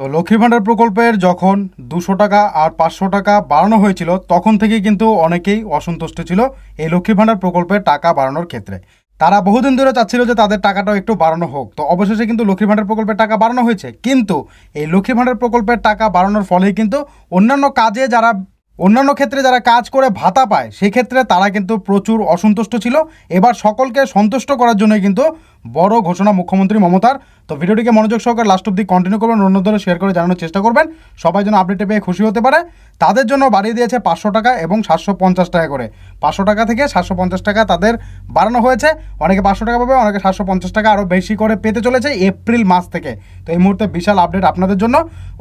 তো লক্ষ্মী ভাণ্ডার প্রকল্পের যখন দুশো টাকা আর পাঁচশো টাকা বাড়ানো হয়েছিল তখন থেকে কিন্তু অনেকেই অসন্তুষ্ট ছিল এই লক্ষ্মী ভাণ্ডার প্রকল্পের টাকা বাড়ানোর ক্ষেত্রে তারা বহুদিন ধরে চাচ্ছিল যে তাদের টাকাটাও একটু বাড়ানো হোক তো অবশেষে কিন্তু লক্ষ্মী ভাণ্ডার প্রকল্পের টাকা বাড়ানো হয়েছে কিন্তু এই লক্ষ্মী ভাণ্ডার প্রকল্পের টাকা বাড়ানোর ফলেই কিন্তু অন্যান্য কাজে যারা অন্যান্য ক্ষেত্রে যারা কাজ করে ভাতা পায় সেক্ষেত্রে তারা কিন্তু প্রচুর অসন্তুষ্ট ছিল এবার সকলকে সন্তুষ্ট করার জন্য কিন্তু বড় ঘোষণা মুখ্যমন্ত্রী মমতার তো ভিডিওটিকে মনোযোগ সহকারে লাস্ট অব্দি কন্টিনিউ করবেন অন্যদের শেয়ার করে জানানোর চেষ্টা করবেন সবাই যেন আপডেটে পেয়ে খুশি হতে পারে তাদের জন্য বাড়িয়ে দিয়েছে পাঁচশো টাকা এবং সাতশো পঞ্চাশ টাকা করে পাঁচশো টাকা থেকে সাতশো পঞ্চাশ টাকা তাদের বাড়ানো হয়েছে অনেকে পাঁচশো টাকা পাবে অনেকে সাতশো পঞ্চাশ টাকা আরও বেশি করে পেতে চলেছে এপ্রিল মাস থেকে তো এই মুহূর্তে বিশাল আপডেট আপনাদের জন্য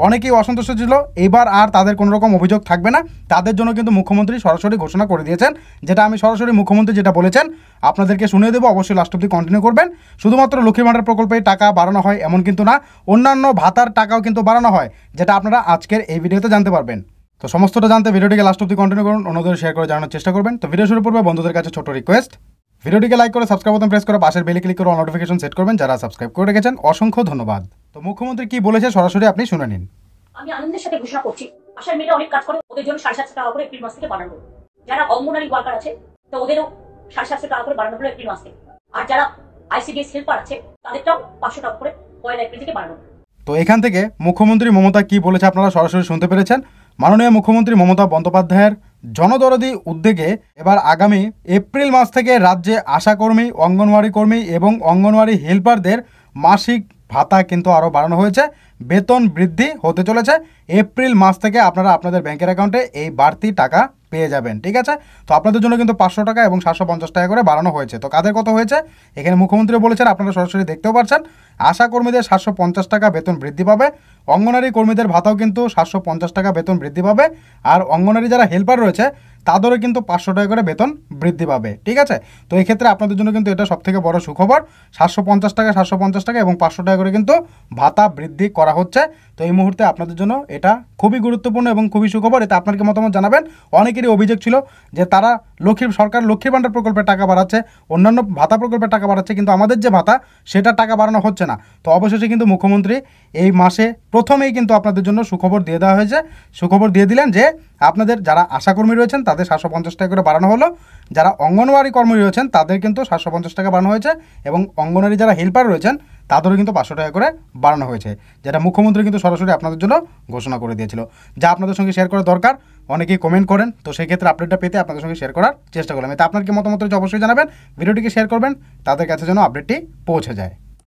অনেকেই অসন্তুষ্ট ছিল এবার আর তাদের কোনো রকম অভিযোগ থাকবে না তাদের জন্য কিন্তু মুখ্যমন্ত্রী সরাসরি ঘোষণা করে দিয়েছেন যেটা আমি সরাসরি মুখ্যমন্ত্রী যেটা বলেছেন আপনাদেরকে শুনে দেবো অবশ্যই লাস্ট অব্দি কন্টিনিউ করবেন শুধুমাত্র লক্ষ্মী ভাণ্ডার প্রকল্পে টাকা বাড়ানো হয় এমন কিন্তু না অন্যান্য ভাতার টাকাও কিন্তু বাড়ানো হয় যেটা আপনারা আজকের এই ভিডিওতে জানতে পারবেন তো সমস্তটা জানতে ভিডিওটিকে লাস্ট অব্দি কন্টিনিউ করুন অন্যদের শেয়ার করে জানানোর চেষ্টা করবেন তো ভিডিও শুরু করবে বন্ধুদের কাছে ছোট রিকোয়েস্ট ভিডিওটিকে লাইক করে সাবস্ক্রাইব বাটন প্রেস করে পাশের বেলে ক্লিক করে নোটিফিকেশন সেট করবেন যারা সাবস্ক্রাইব করে রেখেছেন অসংখ্য ধন্যবাদ তো মুখ্যমন্ত্রী কি বলেছে সরাসরি আপনি শুনে নিন আমি আনন্দের সাথে ঘোষণা করছি আশার মেয়েরা অনেক কাজ করে ওদের জন্য সাড়ে সাতশো টাকা করে এপ্রিল মাস থেকে বাড়ানো যারা অঙ্গনারী ওয়ার্কার আছে তো ওদেরও সাড়ে সাতশো টাকা করে বাড়ানো হলো এপ্রিল মাস থেকে আর যারা আইসিডিএস হেল্পার আছে তাদেরটাও পাঁচশো টাকা করে পয়লা এপ্রিল থেকে বাড়ানো তো এখান থেকে মুখ্যমন্ত্রী মমতা কি বলেছে আপনারা সরাসরি শুনতে পেরেছেন মাননীয় মুখ্যমন্ত্রী মমতা বন্দ্যোপাধ্যায়ের জনদরদি উদ্যোগে এবার আগামী এপ্রিল মাস থেকে রাজ্যে আশাকর্মী অঙ্গনওয়াড়ি কর্মী এবং অঙ্গনওয়াড়ি হেল্পারদের মাসিক ভাতা কিন্তু আরও বাড়ানো হয়েছে বেতন বৃদ্ধি হতে চলেছে এপ্রিল মাস থেকে আপনারা আপনাদের ব্যাংকের অ্যাকাউন্টে এই বাড়তি টাকা পেয়ে যাবেন ঠিক আছে তো আপনাদের জন্য কিন্তু পাঁচশো টাকা এবং সাতশো পঞ্চাশ টাকা করে বাড়ানো হয়েছে তো কাদের কত হয়েছে এখানে মুখ্যমন্ত্রী বলেছেন আপনারা সরাসরি দেখতেও পাচ্ছেন আশা কর্মীদের সাতশো পঞ্চাশ টাকা বেতন বৃদ্ধি পাবে অঙ্গনারী কর্মীদের ভাতাও কিন্তু সাতশো পঞ্চাশ টাকা বেতন বৃদ্ধি পাবে আর অঙ্গনারী যারা হেল্পার রয়েছে তাদেরও কিন্তু পাঁচশো টাকা করে বেতন বৃদ্ধি পাবে ঠিক আছে তো এই ক্ষেত্রে আপনাদের জন্য কিন্তু এটা সবথেকে বড় সুখবর সাতশো পঞ্চাশ টাকা সাতশো পঞ্চাশ টাকা এবং পাঁচশো টাকা করে কিন্তু ভাতা বৃদ্ধি করা হচ্ছে তো এই মুহূর্তে আপনাদের জন্য এটা খুবই গুরুত্বপূর্ণ এবং খুবই সুখবর এতে আপনার কি মতামত জানাবেন অনেকেরই অভিযোগ ছিল যে তারা লক্ষ্মীর সরকার লক্ষ্মীর ভাণ্ডার প্রকল্পের টাকা বাড়াচ্ছে অন্যান্য ভাতা প্রকল্পের টাকা বাড়াচ্ছে কিন্তু আমাদের যে ভাতা সেটা টাকা বাড়ানো হচ্ছে না তো অবশেষে কিন্তু মুখ্যমন্ত্রী এই মাসে প্রথমেই কিন্তু আপনাদের জন্য সুখবর দিয়ে দেওয়া হয়েছে সুখবর দিয়ে দিলেন যে আপনাদের যারা আশাকর্মী রয়েছেন তাদের সাতশো পঞ্চাশ টাকা করে বাড়ানো হলো যারা অঙ্গনওয়াড়ি কর্মী রয়েছেন তাদের কিন্তু সাতশো পঞ্চাশ টাকা বাড়ানো হয়েছে এবং অঙ্গনওয়াড়ি যারা হেল্পার রয়েছেন তাদেরও কিন্তু পাঁচশো টাকা করে বাড়ানো হয়েছে যেটা মুখ্যমন্ত্রী কিন্তু সরাসরি আপনাদের জন্য ঘোষণা করে দিয়েছিল যা আপনাদের সঙ্গে শেয়ার করা দরকার অনেকেই কমেন্ট করেন তো সেই ক্ষেত্রে আপডেটটা পেতে আপনাদের সঙ্গে শেয়ার করার চেষ্টা করলাম এতে আপনার কি মতামত রয়েছে অবশ্যই জানাবেন ভিডিওটিকে শেয়ার করবেন তাদের কাছে যেন আপডেটটি পৌঁছে যায়